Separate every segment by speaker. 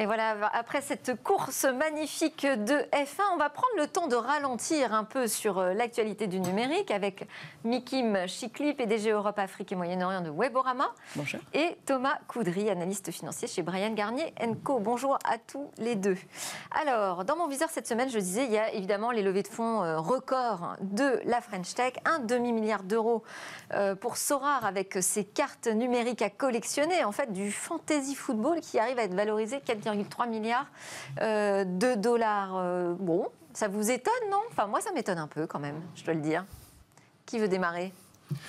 Speaker 1: Et voilà, après cette course magnifique de F1, on va prendre le temps de ralentir un peu sur euh, l'actualité du numérique avec Mikim Chikli, PDG Europe, Afrique et Moyen-Orient de Weborama. Bonjour. Et Thomas Coudry, analyste financier chez Brian Garnier Co. Bonjour à tous les deux. Alors, dans mon viseur cette semaine, je disais, il y a évidemment les levées de fonds euh, records de la French Tech, un demi-milliard d'euros euh, pour Sorar avec ses cartes numériques à collectionner, en fait, du fantasy football qui arrive à être valorisé quelqu'un 3 milliards euh, de dollars. Euh, bon, ça vous étonne, non Enfin, moi, ça m'étonne un peu quand même, je dois le dire. Qui veut démarrer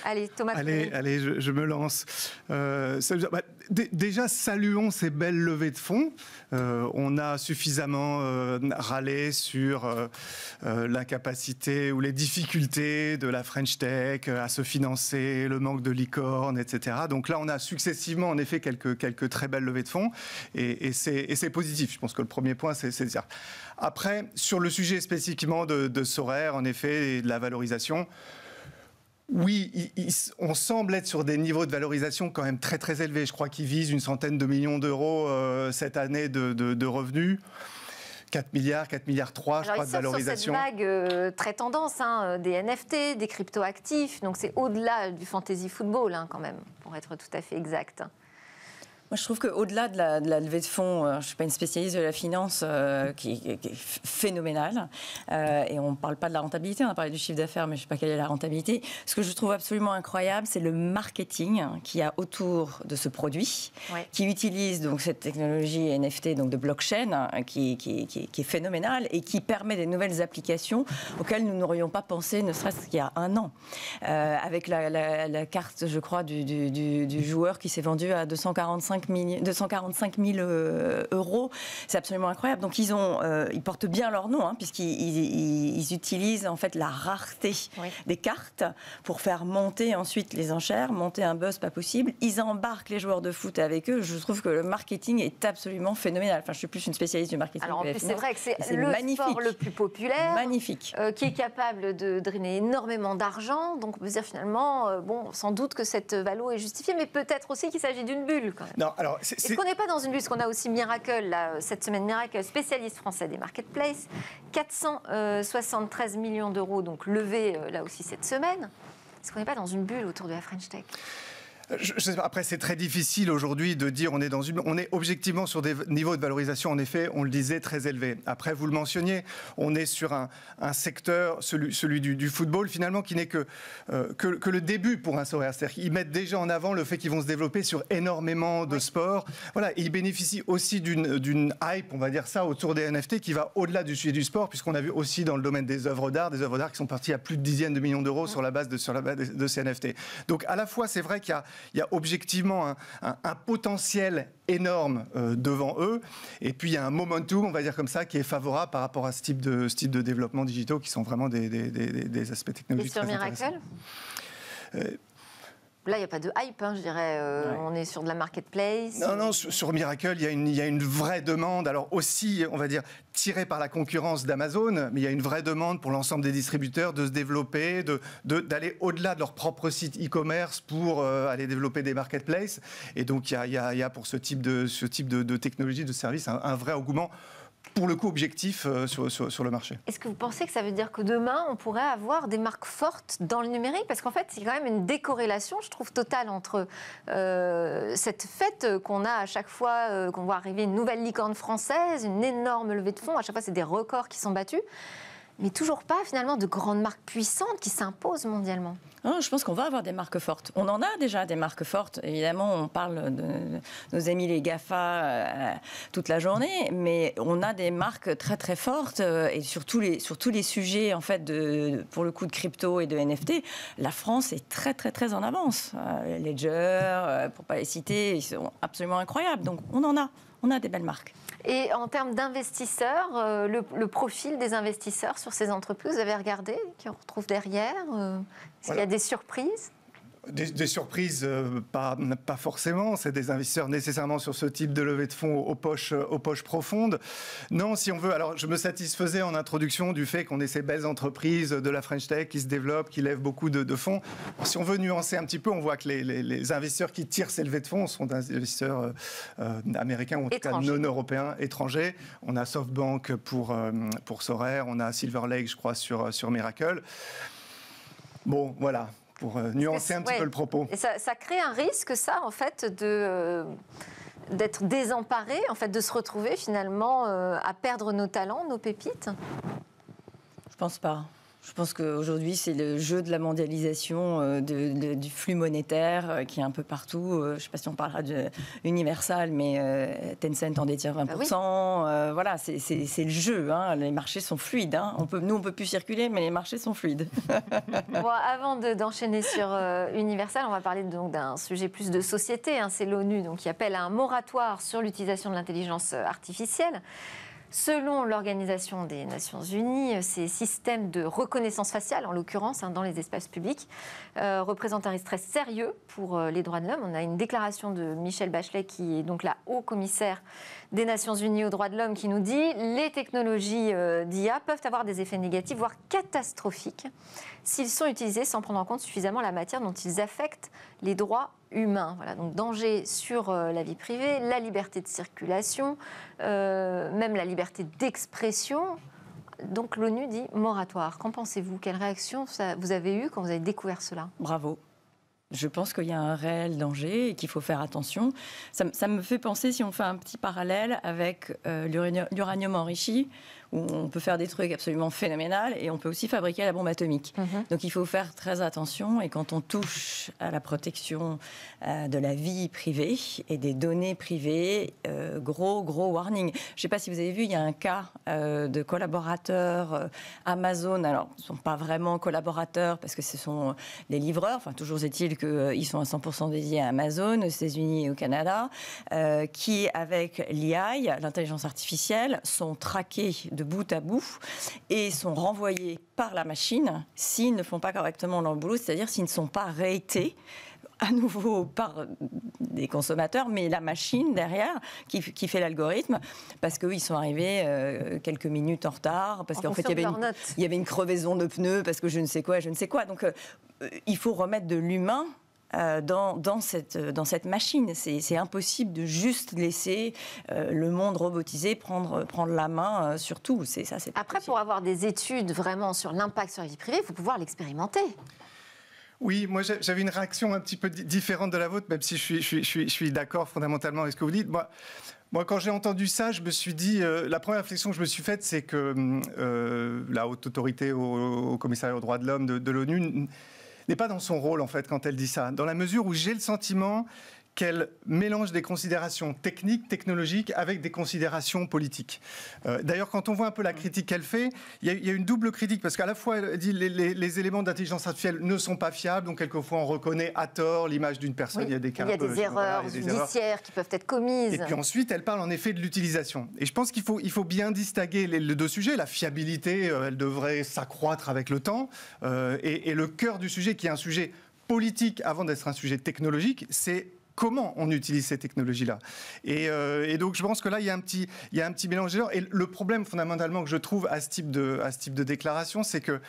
Speaker 2: Allez, Thomas. Allez, allez je, me lance. Euh, ça, bah, déjà, saluons ces belles levées de fonds. Euh, on a suffisamment euh, râlé sur euh, l'incapacité ou les difficultés de la French Tech à se financer, le manque de licorne, etc. Donc là, on a successivement, en effet, quelques, quelques très belles levées de fonds. Et, c'est positif. Je pense que le premier point, c'est de dire. Après, sur le sujet spécifiquement de, de en effet, et de la valorisation, oui, on semble être sur des niveaux de valorisation quand même très très élevés. Je crois qu'ils visent une centaine de millions d'euros euh, cette année de, revenus. 4 milliards, 4 milliards 3, je crois, de valorisation. cette vague
Speaker 1: euh, très tendance, hein, euh, des NFT, des crypto-actifs. Donc c'est au-delà du fantasy football, hein, quand même, pour être tout à fait exact. Moi, je trouve
Speaker 3: qu'au-delà de la, levée de fonds, euh, je ne suis pas une spécialiste de la finance euh, qui, est phénoménale. Euh, et on ne parle pas de la rentabilité, on a parlé du chiffre d'affaires, mais je ne sais pas quelle est la rentabilité. Ce que je trouve absolument incroyable, c'est le marketing qu'il y a autour de ce produit, qui utilise donc cette technologie NFT, donc de blockchain, qui, qui, est phénoménale et qui permet des nouvelles applications auxquelles nous n'aurions pas pensé, ne serait-ce qu'il y a un an. avec la, carte, je crois, du, du joueur qui s'est vendu à 245 245 000 euh, euros. C'est absolument incroyable. Donc ils, ont, euh, ils portent bien leur nom, hein, puisqu'ils ils, utilisent en fait la rareté des cartes pour faire monter ensuite les enchères, monter un buzz pas possible. Ils embarquent les joueurs de foot avec eux. Je trouve que le marketing est absolument phénoménal. Enfin, je suis plus une spécialiste du marketing. Alors c'est vrai que c'est le sport
Speaker 1: le plus populaire, magnifique, euh, qui est capable de drainer énormément d'argent. Donc on peut dire finalement, bon, sans doute que cette valo est justifiée, mais peut-être aussi qu'il s'agit d'une bulle. Quand même. Est-ce qu'on n'est pas dans une bulle Parce qu'on a aussi Miracle, là, euh, cette semaine Miracle, spécialiste français des marketplaces. 473 euh, millions d'euros, donc levés euh, là aussi cette semaine. Est-ce qu'on n'est pas dans une bulle autour de la French Tech
Speaker 2: après, c'est très difficile aujourd'hui de dire on est dans une, on est objectivement sur des niveaux de valorisation en effet, on le disait très élevés. Après, vous le mentionniez, on est sur un, un secteur, celui, celui du, football finalement, qui n'est euh, que, que, le début pour un Soria. C'est-à-dire qu'ils mettent déjà en avant le fait qu'ils vont se développer sur énormément de sports. Voilà, et ils bénéficient aussi d'une hype, on va dire ça, autour des NFT qui va au-delà du sujet du sport, puisqu'on a vu aussi dans le domaine des œuvres d'art, des œuvres d'art qui sont parties à plus de dizaines de millions d'euros sur la base de sur la base de ces NFT. Donc à la fois, c'est vrai qu'il y a il y a objectivement un, potentiel énorme euh, devant eux. Et puis il y a un momentum, on va dire comme ça, qui est favorable par rapport à ce type de, développement digitaux qui sont vraiment des, aspects technologiques. Et sur Miracle
Speaker 1: Là, il n'y a pas de hype, hein, je dirais. Euh, on est sur de la marketplace. Non,
Speaker 2: non, sur, Miracle, il y, y, a une vraie demande. Alors aussi, on va dire, tiré par la concurrence d'Amazon, mais il y a une vraie demande pour l'ensemble des distributeurs de se développer, d'aller de, d'aller au-delà de leur propre site e-commerce pour euh, aller développer des marketplaces. Et donc, il y a, y, y a, pour ce type de, ce type de, technologie, de service, un, un vrai engouement pour le coup objectif euh, sur, le marché.
Speaker 1: Est-ce que vous pensez que ça veut dire que demain, on pourrait avoir des marques fortes dans le numérique Parce qu'en fait, c'est quand même une décorrélation, je trouve, totale entre euh, cette fête qu'on a à chaque fois euh, qu'on voit arriver une nouvelle licorne française, une énorme levée de fonds, à chaque fois c'est des records qui sont battus mais toujours pas finalement de grandes marques puissantes qui s'imposent mondialement. Non, oh, je pense qu'on va avoir des marques
Speaker 3: fortes. On en a déjà des marques fortes. Évidemment, on parle de nos amis les GAFA euh, toute la journée, mais on a des marques très très fortes euh, et sur tous les, sur tous les sujets, en fait, de, pour le coup de crypto et de NFT, la France est très très très en avance. Euh, Ledger, pour pas les citer, ils sont absolument incroyables.
Speaker 1: Donc on en a
Speaker 3: on a des belles marques.
Speaker 1: Et en termes d'investisseurs, euh, le, profil des investisseurs sur ces entreprises, vous avez regardé, qui on retrouve derrière euh, Est-ce qu'il y a des surprises
Speaker 2: des, surprises, euh, pas, forcément. C'est des investisseurs nécessairement sur ce type de levée de fonds aux poches, profondes. Non, si on veut. Alors, je me satisfaisais en introduction du fait qu'on ait ces belles entreprises de la French Tech qui se développent, qui lèvent beaucoup de, fonds. Si on veut nuancer un petit peu, on voit que les, investisseurs qui tirent ces levées de fonds sont des investisseurs euh, euh, américains ou en tout cas non européens, étrangers. On a SoftBank pour, pour Sorare, on a Silver Lake, je crois, sur, sur Miracle. Bon, voilà pour euh, nuancer un petit peu le propos. Et ça,
Speaker 1: crée un risque, ça, en fait, euh, d'être désemparé, en fait, de se retrouver finalement euh, à perdre nos talents, nos pépites.
Speaker 3: Je pense pas. Je pense qu'aujourd'hui, c'est le jeu de la mondialisation, euh, du flux monétaire euh, qui est un peu partout. Euh, je ne sais pas si on parlera de Universal, mais Tencent en détient 20%. Ah voilà, c'est le jeu. Hein. Les marchés sont fluides. Hein. On peut, nous, on ne peut plus circuler, mais les marchés sont fluides.
Speaker 1: avant d'enchaîner sur Universal, on va parler donc d'un sujet plus de société. Hein. C'est l'ONU qui appelle à un moratoire sur l'utilisation de l'intelligence artificielle. Selon l'Organisation des Nations Unies, euh, ces systèmes de reconnaissance faciale, en l'occurrence, hein, dans les espaces publics, euh, représentent un risque très sérieux pour euh, les droits de l'homme. On a une déclaration de Michel Bachelet, qui est donc la haut commissaire des Nations Unies aux droits de l'homme, qui nous dit les technologies d'IA peuvent avoir des effets négatifs, voire catastrophiques, s'ils sont utilisés sans prendre en compte suffisamment la matière dont ils affectent les droits humain. Voilà, donc danger sur euh, la vie privée, la liberté de circulation, euh, même la liberté d'expression. Donc l'ONU dit moratoire. Qu'en pensez-vous Quelle réaction ça, vous avez eue quand vous avez découvert cela
Speaker 3: Bravo je pense qu'il y a un réel danger et qu'il faut faire attention. Ça, me fait penser, si on fait un petit parallèle avec euh, l'uranium enrichi, où on peut faire des trucs absolument phénoménal et on peut aussi fabriquer la bombe atomique. Mm-hmm. Donc il faut faire très attention et quand on touche à la protection euh, de la vie privée et des données privées, euh, gros, gros warning. Je ne sais pas si vous avez vu, il y a un cas de collaborateurs Amazon, alors ils ne sont pas vraiment collaborateurs parce que ce sont des livreurs, enfin toujours est-il euh, ils sont à 100% dédiés à Amazon, aux États-Unis et au Canada, euh, qui, avec l'IA, l'intelligence artificielle, sont traqués de bout à bout et sont renvoyés par la machine s'ils ne font pas correctement leur boulot, c'est-à-dire s'ils ne sont pas réités à nouveau par des consommateurs, mais la machine derrière qui, fait l'algorithme, parce qu'ils sont arrivés euh, quelques minutes en retard, parce qu'en fait, il y, avait une, crevaison de pneus, parce que je ne sais quoi, je ne sais quoi. Donc, euh, il faut remettre de l'humain euh, dans, cette, dans cette machine. C'est impossible de juste laisser le monde robotisé prendre, prendre la main sur tout. Après, pour
Speaker 1: avoir des études vraiment sur l'impact sur la vie privée, il faut pouvoir l'expérimenter.
Speaker 2: Oui, moi j'avais une réaction un petit peu différente de la vôtre, même si je suis, je suis, d'accord fondamentalement avec ce que vous dites. Moi, moi quand j'ai entendu ça, je me suis dit, euh, la première réflexion que je me suis faite, c'est que hum, euh, la haute autorité au, commissariat aux droits de l'homme de, de l'ONU n'est pas dans son rôle en fait quand elle dit ça, dans la mesure où j'ai le sentiment qu'elle mélange des considérations techniques, technologiques, avec des considérations politiques. Euh, d'ailleurs, quand on voit un peu la critique qu'elle fait, il y, a une double critique, parce qu'à la fois, elle dit les, les, éléments d'intelligence artificielle ne sont pas fiables, donc quelquefois on reconnaît à tort l'image d'une personne, il y a des, cas, des erreurs judiciaires
Speaker 1: qui peuvent être commises. Et puis
Speaker 2: ensuite, elle parle en effet de l'utilisation. Et je pense qu'il faut, il faut bien distinguer les, deux sujets. La fiabilité, euh, elle devrait s'accroître avec le temps, euh, et, et le cœur du sujet, qui est un sujet politique avant d'être un sujet technologique, c'est comment on utilise ces technologies-là. Euh, et, donc, je pense que là, il y a un petit, il y un petit mélange. Et le problème, fondamentalement, que je trouve à ce type de, à ce type de déclaration, c'est que,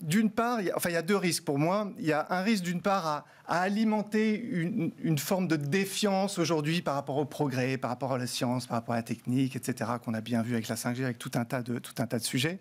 Speaker 2: d'une part, enfin, il y a deux risques pour moi. Il y a un risque, d'une part, à à alimenter une, forme de défiance aujourd'hui par rapport au progrès, par rapport à la science, par rapport à la technique, etc., qu'on a bien vu avec la 5G, avec tout un tas de, tout un tas de sujets.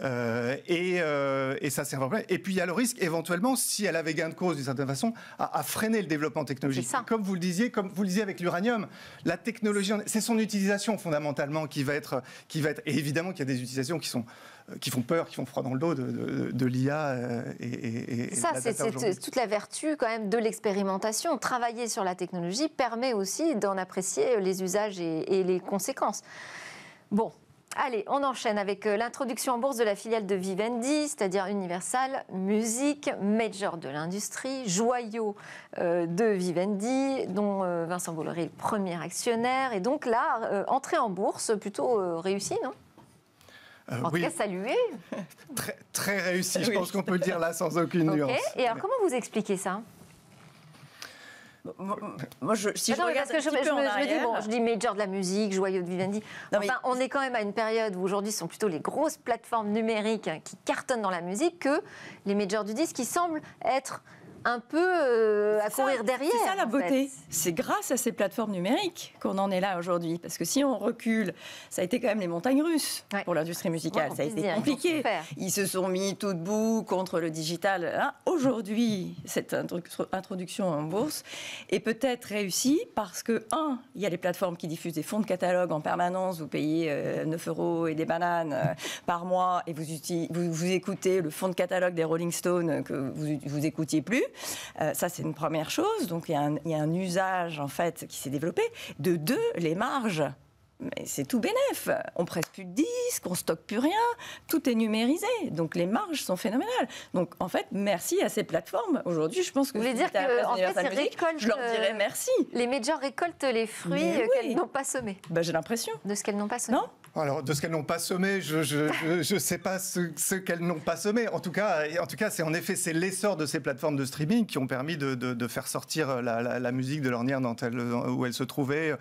Speaker 2: Euh, et, euh, et, ça sert problème. Et puis il y a le risque, éventuellement, si elle avait gain de cause d'une certaine façon, à, freiner le développement technologique. Comme vous le disiez, comme vous le disiez avec l'uranium, la technologie, c'est son utilisation fondamentalement qui va être, qui va être. Et évidemment qu'il y a des utilisations qui sont euh, qui font peur, qui font froid dans le dos de, de l'IA euh, et, et, ça, c'est
Speaker 1: toute la vertu quand de l'expérimentation. Travailler sur la technologie permet aussi d'en apprécier les usages et, les conséquences. Bon, Allez, on enchaîne avec euh, l'introduction en bourse de la filiale de Vivendi, c'est-à-dire Universal Music, major de l'industrie, joyau euh, de Vivendi, dont euh, Vincent Bolloré est le premier actionnaire. Et donc là, entrée en bourse plutôt réussie, non en tout cas, salué.
Speaker 2: très, très réussi, je pense qu'on peut le dire là sans aucune nuance. Et alors,
Speaker 1: comment vous expliquez ça moi, je, si je regarde je, dis, bon, je dis major de la musique, joyeux de Vivendi. enfin, on est quand même à une période où aujourd'hui sont plutôt les grosses plateformes numériques hein, qui cartonnent dans la musique que les majors du disque qui semblent être un peu euh, à courir derrière. C'est ça la beauté.
Speaker 3: C'est grâce à ces plateformes numériques qu'on en est là aujourd'hui. Parce que si on recule, ça a été quand même les montagnes russes pour l'industrie musicale. ça a été compliqué. Ils, se sont mis tout debout contre le digital. Hein. aujourd'hui, cette introduction en bourse est peut-être réussie parce que, un, il y a les plateformes qui diffusent des fonds de catalogue en permanence. Vous payez 9 euh, euros et des bananes euh, par mois et vous, vous, écoutez le fonds de catalogue des Rolling Stones que vous, vous écoutiez plus. Euh, ça, c'est une première chose. Donc, il y, a un, usage, en fait, qui s'est développé. De deux, les marges mais c'est tout bénef. On presse plus de disques, on stocke plus rien, tout est numérisé. Donc les marges sont phénoménales. Donc en fait, merci à ces plateformes.
Speaker 2: Aujourd'hui, je pense que vous voulez dire
Speaker 1: que en fait, je leur dirais euh, merci. Les médias récoltent les fruits euh, qu'elles n'ont pas semés.
Speaker 2: Bah, j'ai l'impression. De ce qu'elles n'ont pas semé. Alors, de ce qu'elles n'ont pas semé, je ne sais pas ce, qu'elles n'ont pas semé. En tout cas, en tout cas, c'est en effet c'est l'essor de ces plateformes de streaming qui ont permis de, faire sortir la, musique de l'ornière où elle se trouvait,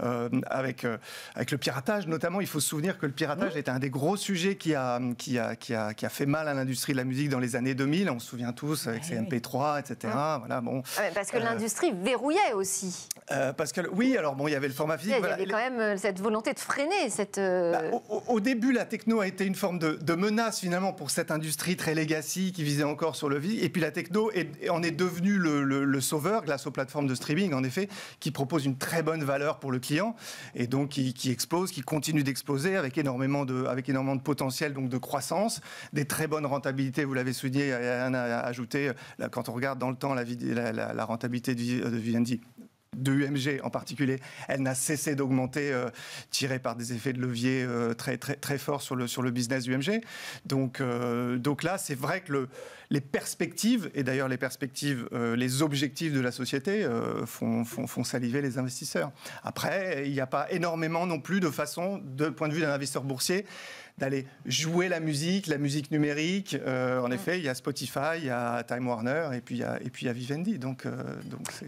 Speaker 2: euh, avec, euh, avec le piratage notamment. Il faut se souvenir que le piratage était un des gros sujets qui a, qui qui a, fait mal à l'industrie de la musique dans les années 2000. On se souvient tous ah avec ces MP3, etc. Ah. bon. Ah
Speaker 1: parce que euh, l'industrie verrouillait aussi.
Speaker 2: parce que oui, alors bon, il y avait le format physique. Il y avait quand
Speaker 1: même cette volonté de freiner cette euh, bah,
Speaker 2: au, début, la techno a été une forme de, menace finalement pour cette industrie très legacy qui visait encore sur le vie. Et puis la techno en est devenue le, sauveur grâce aux plateformes de streaming, en effet, qui proposent une très bonne valeur pour le client et donc qui, qui qui continue d'exposer avec énormément de, avec énormément de potentiel donc de croissance, des très bonnes rentabilités. Vous l'avez souligné, Anne a ajouté, quand on regarde dans le temps la, rentabilité de, de de UMG en particulier, elle n'a cessé d'augmenter, euh, tirée par des effets de levier euh, très, très, très forts sur le, sur le business UMG. Donc, euh, donc là, c'est vrai que les perspectives, et d'ailleurs les perspectives, les objectifs de la société font, font, font, saliver les investisseurs. Après, il n'y a pas énormément non plus de façon, de point de vue d'un investisseur boursier, d'aller jouer la musique, la musique numérique. Euh, en mm. effet, il y a Spotify, il y a Time Warner et puis il y a, et puis il Vivendi. Donc, euh,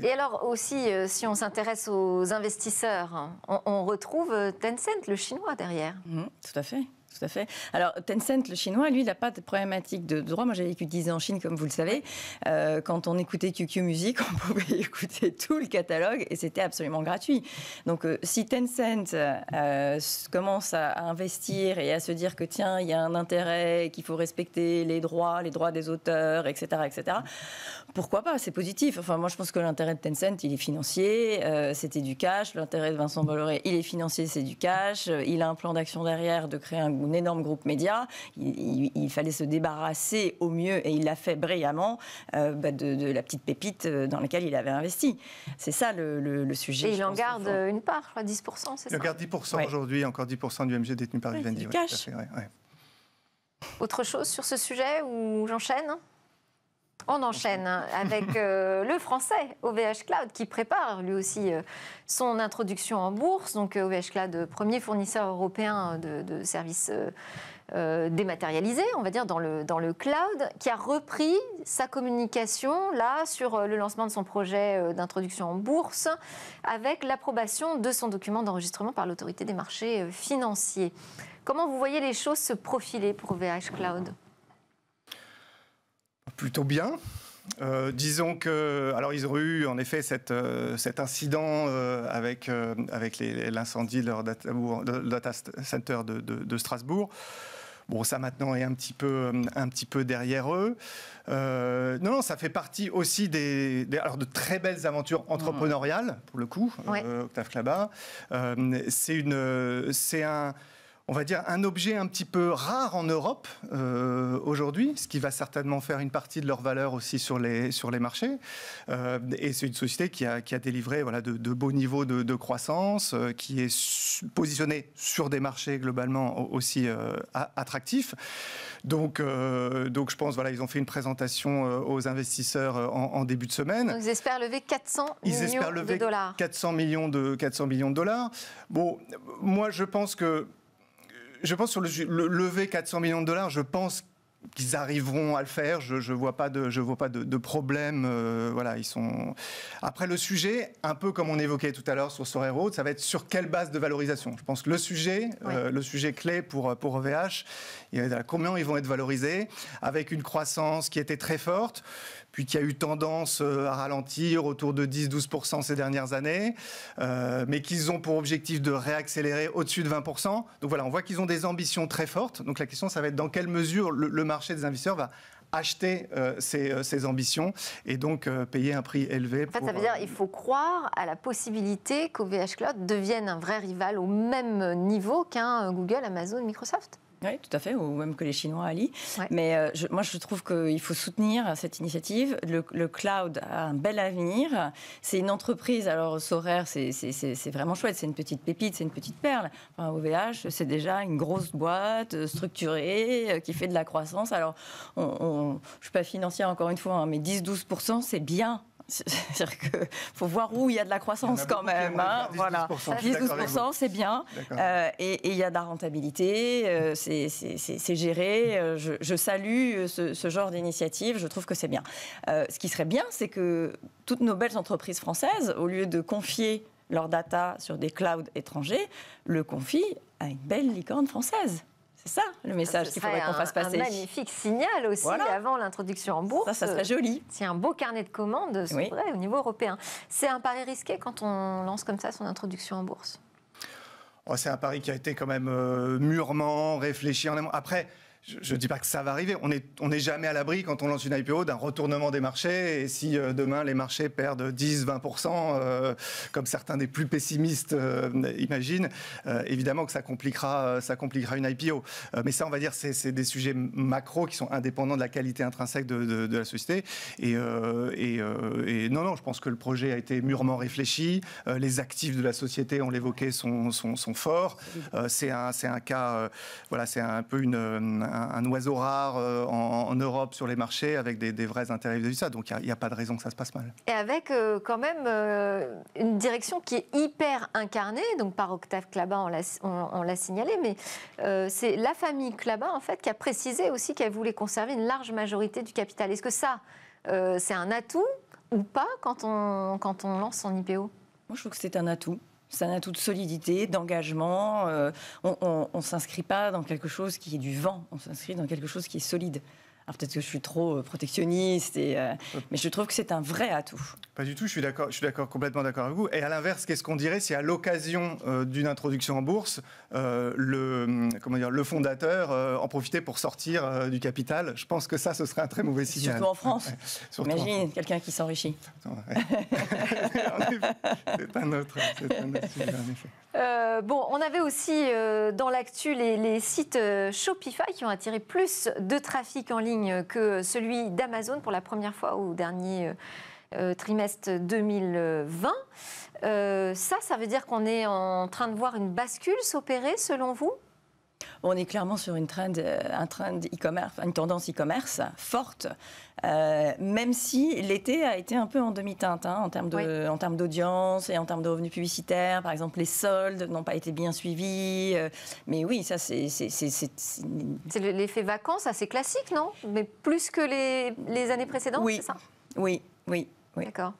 Speaker 1: et alors aussi, euh, si on s'intéresse aux investisseurs, on, retrouve Tencent, le chinois, derrière. Mm, tout à fait. Tout à fait. Alors,
Speaker 3: Tencent, le chinois, lui, il n'a pas de problématique de droit. Moi, j'ai vécu 10 ans en Chine, comme vous le savez. Euh, quand on écoutait QQ Music, on pouvait écouter tout le catalogue et c'était absolument gratuit. Donc, euh, si Tencent euh, commence à, investir et à se dire que, tiens, il y a un intérêt, qu'il faut respecter les droits, les droits des auteurs, etc., etc., pourquoi pas C'est positif. Enfin, moi, je pense que l'intérêt de Tencent, il est financier, c'était du cash. L'intérêt de Vincent Bolloré, il est financier, c'est du cash. Il a un plan d'action derrière de créer un ou un énorme groupe média, il, fallait se débarrasser au mieux, et il l'a fait brillamment, euh, bah, de, la petite pépite euh, dans laquelle il avait investi. C'est ça le, sujet. Et il en garde
Speaker 1: euh, une part, je crois, 10%, c'est ça Il en garde
Speaker 2: 10% aujourd'hui, encore 10% du MG détenu par Vivendi. ouais,
Speaker 1: Autre chose sur ce sujet ou j'enchaîne on enchaîne hein, avec euh, le français OVH Cloud qui prépare lui aussi euh, son introduction en bourse. Donc OVH euh, Cloud, premier fournisseur européen de, services dématérialisés, on va dire, dans le, dans le cloud, qui a repris sa communication là sur le lancement de son projet d'introduction en bourse avec l'approbation de son document d'enregistrement par l'autorité des marchés financiers. Comment vous voyez les choses se profiler pour OVH Cloud
Speaker 2: plutôt bien. Euh, disons que, alors ils ont eu en effet cette, euh, cet incident euh, avec, avec l'incendie de leur data, center de, Strasbourg. Bon, ça maintenant est un petit peu, un petit peu derrière eux. non, non, ça fait partie aussi des, alors de très belles aventures entrepreneuriales, pour le coup, Octave Clabat. c'est un on va dire, un objet un petit peu rare en Europe euh, aujourd'hui, ce qui va certainement faire une partie de leur valeur aussi sur les, sur les marchés. Euh, et c'est une société qui a, délivré voilà, de, beaux niveaux de, croissance, euh, qui est positionnée sur des marchés globalement aussi attractifs. Donc, donc je pense, voilà, ils ont fait une présentation aux investisseurs en, début de semaine.
Speaker 1: ils espèrent lever 400 millions de dollars.
Speaker 2: 400 millions de, 400 millions de dollars. Bon, moi je pense que je pense sur le, lever 400 millions de dollars, je pense qu'ils arriveront à le faire. Je ne vois pas de, vois pas de, problème. Euh, voilà, ils sont. Après le sujet, un peu comme on évoquait tout à l'heure sur Sorero, ça va être sur quelle base de valorisation. Je pense que le sujet, euh, le sujet clé pour pour OVH, il combien ils vont être valorisés avec une croissance qui était très forte, puis qui a eu tendance euh, à ralentir autour de 10-12% ces dernières années, euh, mais qu'ils ont pour objectif de réaccélérer au-dessus de 20%. Donc voilà, on voit qu'ils ont des ambitions très fortes. Donc la question, ça va être dans quelle mesure le, marché des investisseurs va acheter euh, ces ambitions et donc payer un prix élevé. En ça veut dire qu'il
Speaker 1: faut croire à la possibilité qu'OVH Cloud devienne un vrai rival au même niveau qu'un Google, Amazon, Microsoft oui, tout à fait,
Speaker 3: ou même que les Chinois allient. Mais euh, moi, je trouve qu'il faut soutenir cette initiative. Le, cloud a un bel avenir. C'est une entreprise, alors Soraire, c'est vraiment chouette. C'est une petite pépite, c'est une petite perle. OVH, c'est déjà une grosse boîte euh, structurée euh, qui fait de la croissance. Alors, je ne suis pas financière encore une fois, hein, mais 10-12%, c'est bien c'est-à-dire qu'il faut voir où il y a de la croissance quand même. 10-12%, hein, c'est bien. Euh, et il y a de la rentabilité, euh, c'est géré. Euh, je, salue ce, genre d'initiative, je trouve que c'est bien. ce qui serait bien, c'est que toutes nos belles entreprises françaises, au lieu de confier leurs data sur des clouds étrangers, le confient à une belle licorne française ça le message qu'il faudrait qu'on fasse passer. Un magnifique
Speaker 1: signal aussi avant l'introduction en bourse. Ça, ça serait joli. C'est un beau carnet de commandes au niveau européen. C'est un pari risqué quand on lance comme ça son introduction en
Speaker 2: bourse. Oh, c'est un pari qui a été quand même euh, mûrement réfléchi. En... Après, je ne dis pas que ça va arriver. On n'est on jamais à l'abri quand on lance une IPO d'un retournement des marchés. Et si euh, demain les marchés perdent 10-20%, euh, comme certains des plus pessimistes euh, imaginent, évidemment que ça compliquera, ça compliquera une IPO. mais ça, on va dire, c'est des sujets macro qui sont indépendants de la qualité intrinsèque de, la société. Et, non, non, je pense que le projet a été mûrement réfléchi. les actifs de la société, on l'évoquait, sont, sont, forts. c'est un, un, cas, voilà, c'est un peu une un, oiseau rare euh, en, Europe sur les marchés avec des, vrais intérêts de ça. Donc il n'y a, pas de raison que ça se passe mal.
Speaker 1: Et avec euh, quand même euh, une direction qui est hyper incarnée, donc par Octave Clabin, on l'a, on, l'a signalé, mais c'est la famille Clabin en fait qui a précisé aussi qu'elle voulait conserver une large majorité du capital. Est-ce que ça, c'est un atout ou pas quand on, quand on lance son IPO Moi, je trouve que c'est un atout. C'est un atout
Speaker 3: de solidité, d'engagement. Euh, on ne s'inscrit pas dans quelque chose qui est du vent, on s'inscrit dans quelque chose qui est solide peut-être que je suis trop euh, protectionniste, euh, euh. mais je trouve que c'est un vrai atout.
Speaker 2: Pas du tout, je suis d'accord, je suis d'accord, complètement d'accord avec vous. Et à l'inverse, qu'est-ce qu'on dirait si à l'occasion d'une introduction en bourse, le hum, comment dire, le fondateur en profitait pour sortir du capital Je pense que ça, ce serait un très mauvais signal. Surtout en
Speaker 3: France. Imagine quelqu'un qui s'enrichit.
Speaker 2: c'est un autre,
Speaker 1: bon, on avait aussi dans l'actu les sites Shopify qui ont attiré plus de trafic en ligne que celui d'Amazon pour la première fois au dernier euh, euh, trimestre 2020. Euh, ça, ça veut dire qu'on est en train de voir une bascule s'opérer, selon vous on est clairement sur une trend, euh,
Speaker 3: e-commerce, une tendance e-commerce forte, euh, même si l'été a été un peu en demi-teinte hein, en termes d'audience et en termes de revenus publicitaires. Par exemple, les soldes n'ont pas été bien suivis. Euh, mais oui, ça, c'est. C'est
Speaker 1: l'effet vacances assez classique, non Mais plus que les, années précédentes, c'est ça
Speaker 3: Oui, oui, oui. D'accord.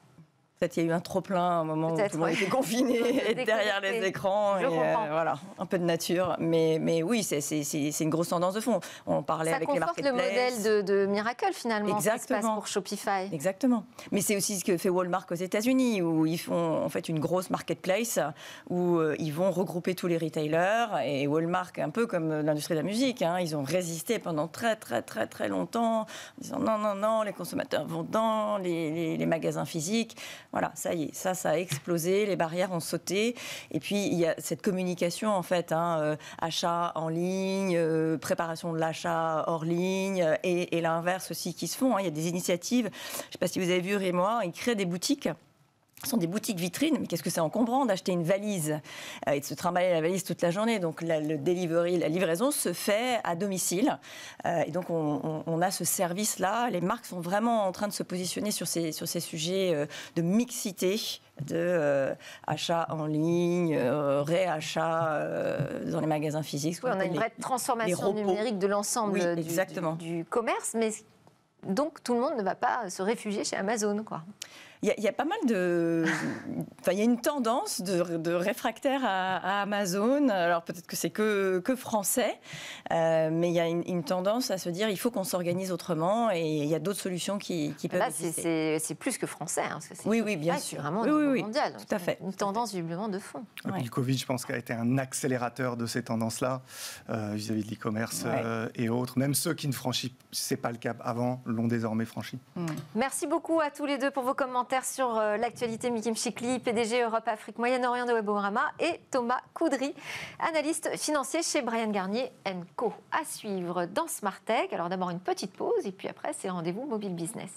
Speaker 3: Peut-être il y a eu un trop-plein à un moment où tout le monde était confiné derrière les écrans. Euh, voilà, un peu de nature. Mais, mais oui, c'est une grosse tendance de fond. On parlait avec les marketplaces. le modèle
Speaker 1: de, de, Miracle, finalement, Exactement. qui se passe pour Shopify. Exactement.
Speaker 3: Mais c'est aussi ce que fait Walmart aux États-Unis, où ils font en fait une grosse marketplace, où euh, ils vont regrouper tous les retailers. Et Walmart, un peu comme euh, l'industrie de la musique, hein, ils ont résisté pendant très, très, très, très longtemps, en disant non, non, non, les consommateurs vont dans les magasins physiques. Voilà, ça y est, ça, ça a explosé, les barrières ont sauté. Et puis, il y a cette communication, en fait, hein, euh, achat en ligne, euh, préparation de l'achat hors ligne, euh, et, l'inverse aussi qui se font. Hein. Il y a des initiatives, je ne sais pas si vous avez vu, Rémois, ils créent des boutiques sont des boutiques vitrines, mais qu'est-ce que c'est encombrant d'acheter une valise euh, et de se trimballer la valise toute la journée. Donc la, le delivery, la livraison se fait à domicile. Euh, et donc on, a ce service-là. Les marques sont vraiment en train de se positionner sur ces, sur ces sujets euh, de mixité de achat en ligne,
Speaker 1: réachat dans les magasins physiques. on a une vraie transformation numérique de l'ensemble du, du commerce, mais donc tout le monde ne va pas se réfugier chez Amazon. quoi.
Speaker 3: Il y, a pas mal de. Enfin, il y a une tendance de, de réfractaires à, Amazon. Alors peut-être que c'est que, que français, euh, mais il y a une, tendance à se dire il faut qu'on s'organise autrement et il y a d'autres solutions qui, peuvent exister. C'est
Speaker 1: plus que français. Hein, oui, oui, bien sûr. C'est vraiment mondial. Tout à fait. Une tendance visiblement de fond. Ouais.
Speaker 2: Le Covid, je pense, a été un accélérateur de ces tendances-là euh, vis-à-vis de l'e-commerce euh, et autres. Même ceux qui ne franchissaient pas le cap avant l'ont désormais franchi. Mm.
Speaker 1: Merci beaucoup à tous les deux pour vos commentaires sur euh, l'actualité, Mikim Chikli, PDG Europe, Afrique, Moyen-Orient de Weborama et Thomas Coudry, analyste financier chez Brian Garnier Co. À suivre dans Smart Alors d'abord une petite pause et puis après c'est rendez-vous mobile business.